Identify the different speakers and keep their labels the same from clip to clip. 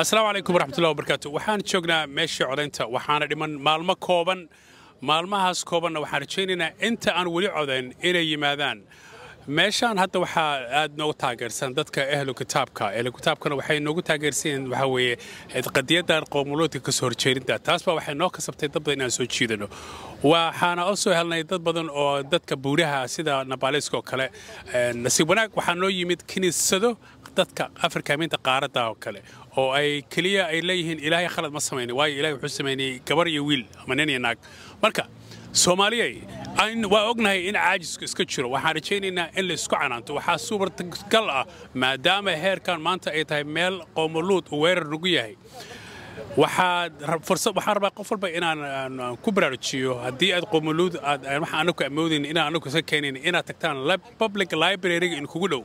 Speaker 1: asalaamu calaykum waraxmatullahi wabarakaatu waxaan joognaa meeshii codaynta waxaana dhiman maalmo kooban maalmahaas koobanna waxaan rajaynaynaa inta aan weli codayn inay yimaadaan meeshaan hadda waxaa aad noogu taageersan dadka ehlu kitaabka ehlu kitaabkana waxay noogu taageersan waxaa weeye qadiyadan qowmoloodka ka soo horjeerinta waxay noo kasabtay dad badan inaan soo jiidano waxaana oo helnay dad badan oo dadka buuraha sida nabaaliska oo kale nasiib wanaag waxaa noo yimid kiniisado dadka afrika miinta qaaradda oo kale oo ay keliya ay leeyihiin ilaahay khalad ma samayna waayo ilahay wuxuu sameynayey gabar iyo wiil ama nin iyo naag marka soomaaliyay waa ognahay in caajisku iska jiro waxaan rajaynaynaa in laysku canaanto waxaa suurtagal ah maadaama heerkan maanta ay tahay meel qoomoluud uu weerar nugu yahay waxaan rabaa qof walba inaan ku baraarujiyo haddii aad qoomoluud waxaan anagu amoodaynin inaan anagu iska keenayn inaad tagtaan public library-ga in kugu dhow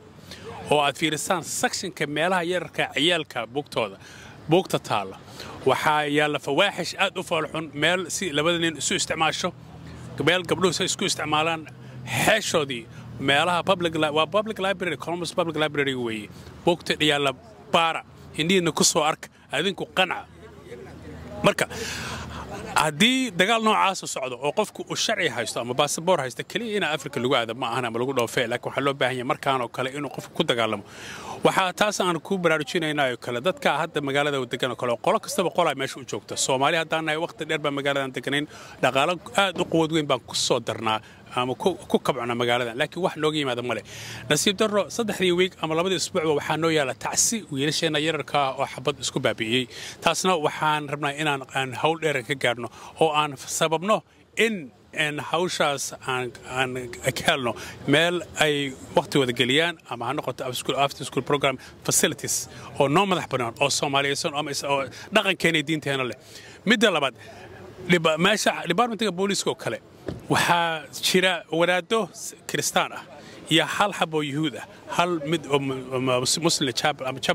Speaker 1: oo aad fiirisaan sakshinka meelaha yararka ciyaalka buugtooda buugta taalla waxaa yaalla fawaaxish aad u foolxun meel si labada nin isu isticmaasho meel gabdhuhu si isku isticmaalaan xeeshoodii meelaha waa public library columbus public library weeye buugta yaalla baara hindhihiinna ku soo arka adinku qanca marka haddii dagaal noocaasa socdo oo qofku uu sharci haysto ama baasaboor haysta keliya inaa africa lagu aada ma ahan ama lagu dhoofee laakiin waxaa loo baahan yahay markaan oo kale inuu qofku ku dagaalamo waxaa taas aan ku baraarujinaynaayoo kale dadka hadda magaalada degan oo kale oo qolo kastaba qolaa meesha u joogta soomaali haddaan nahay wakhti dheer baan magaaladan deganayn dhaqaalo aad u quwad weyn baan ku soo darnaa ama ku kabcona magaalada laakiin wax nooga yimaada male nasiib darro saddexdii wiig ama labadii isbuucba waxaa noo yaalla tacsi wiilasheenna yararkaa oo xabad isku baabi'iyey taasna waxaan rabnaa inaan hawl dheera ka gaarhno oo aan sababno in hawshaas aan ka helno meel ay wakhti wada geliyaan ama ha noqoto after school program facilities oo noo madax bannaan oo soomaaliyaysan oo dhaqankeena diinteena leh midda labaad departmentiga booliiska oo kale waxaa jira wadaaddo kristaan ah iyo hal xab yuhuud ah hal mid oo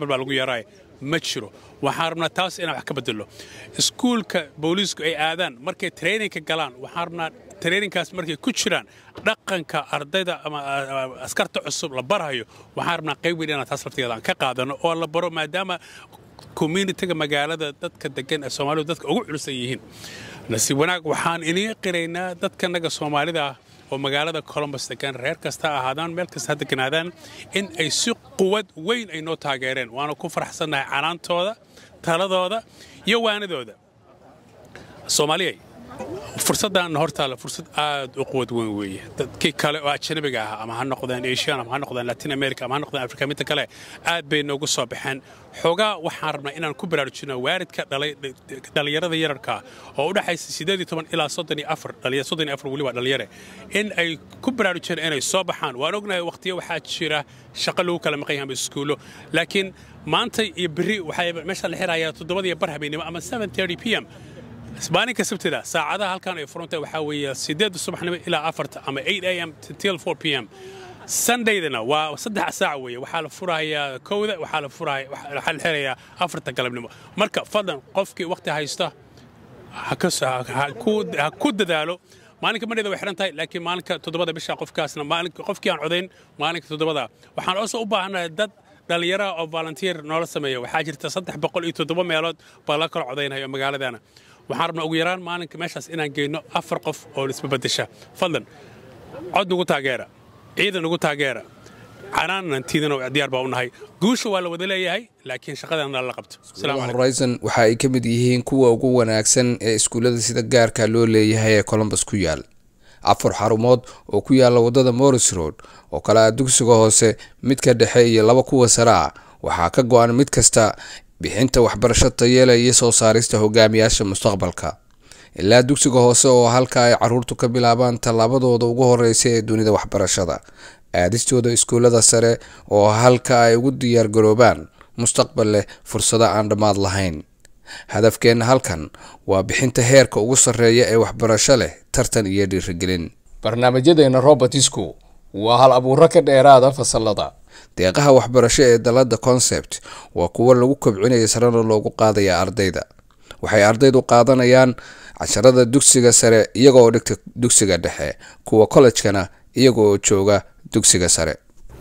Speaker 1: baa lagu yeeraayo ma jiro waxaan rabnaa taas inaan wax ka bedelo iskuulka booliisku ay aadaan markay traininka galaan waxaan rabnaa traininkaas markay ku jiraan dhaqanka ardayda ama askarta cusub la barayo waxaan rabnaa qayb weyn inaan taas laftigeeda aan ka qaadano oo la baro maadaama communitiga magaalada dadka degan ee soomaalidu dadka ugu culusan yihiin nasiib wanaag waxaan idiin qiraynaa dadka naga soomaalida ah oo magaalada colombos degan reer kasta ahaadaan meel kasta ha deganaadaan in ay si quwad weyn ay noo taageereen waanu ku farxsannahay canaantooda taladooda iyo waanidooda soomaaliyey fursaddaanna hortaalla fursad aad u quwad weyn weeye dadkii kale oo ajanabiga ah ama ha noqdaan asian ama ha noqdaan latin america ama ha noqdaan afrika midda kale aad bay noogu soo baxeen xoogaa waxaan rabnaa inaan ku baraarujino waaridka dhallinyarada yararkaa oo u dhexaysa ilaa weliba dhallinyare in ay ku baraarujiyaan inay soo baxaan waan ognahay wakhtiyo waxaa jira shaqo lagu kala maqan yahay ama iskuullo laakiin maanta iyo berri waxay meesha la xirayaa toddobadiyo bar habeenimo ama p m isbaaninka sabtida saacadaha halkan ay furantahay waxaa weeye siddeedda subaxnimo ilaa afarta ama eight a m til four p m sandaydana waa saddex saac weeye waxaa la furahayaa kowda waxaa la furahay waxaa la xirayaa afarta galabnimo marka fadlan qofkii wakhti haysta ha ku dadaalo maalinka madhayda way xidhan tahay laakiin maalinka toddobada bisha qofkaasna maalinka qofkii aan codayn maalinka toddobadaa waxaan also u baahannahay dad dhallinyaraha oo volunteer noola sameeya waxaa jirta saddex boqol iyo toddoba meelood baa la kala codaynayo magaaladaana waxaan rabnaa ugu yaraan maalinka meeshaas inaan geyno afar qof oo isbabadesha fadlan cod nugu taageera ciidan ugu taageera canaannantiidano diyaar baa u nahay guusha waa la wada leeyahay laakiin shaqadanna la qabto
Speaker 2: horizon waxa ay ka mid yihiin kuwa ugu wanaagsan ee iskuullada sida gaarka loo leeyahay ee colombus ku yaal afar xarumood oo ku yaala waddada morris road oo kale ah dugsiga hoose midka dhexe iyo laba kuwa sare ah waxaa ka go-an mid kasta bixinta waxbarasho tayeela iyo soo saarista hogaamiyaasha mustaqbalka ilaa dugsiga hoose oo halka ay caruurtu ka bilaabaan tallaabadooda ugu horreysa ee dunida waxbarashada aadistooda iskuullada sare oo halka ay ugu diyaargaroobaan mustaqbal leh fursado aan dhammaad lahayn hadafkeenna halkan waa bixinta heerka ugu sarreeya ee waxbarasho leh tartan iyo dhiirigelin barnaamijyadeenna robertisku waa hal abuuro ka dheeraada fasalada deeqaha waxbarasho ee dalada concept waa kuwo lagu kobcinaya sarena loogu qaadaya ardayda waxay ardaydu qaadanayaan casharada dugsiga sare iyaga dhigta dugsiga dhexe kuwa kollejkana iyaga oo jooga dugsiga sare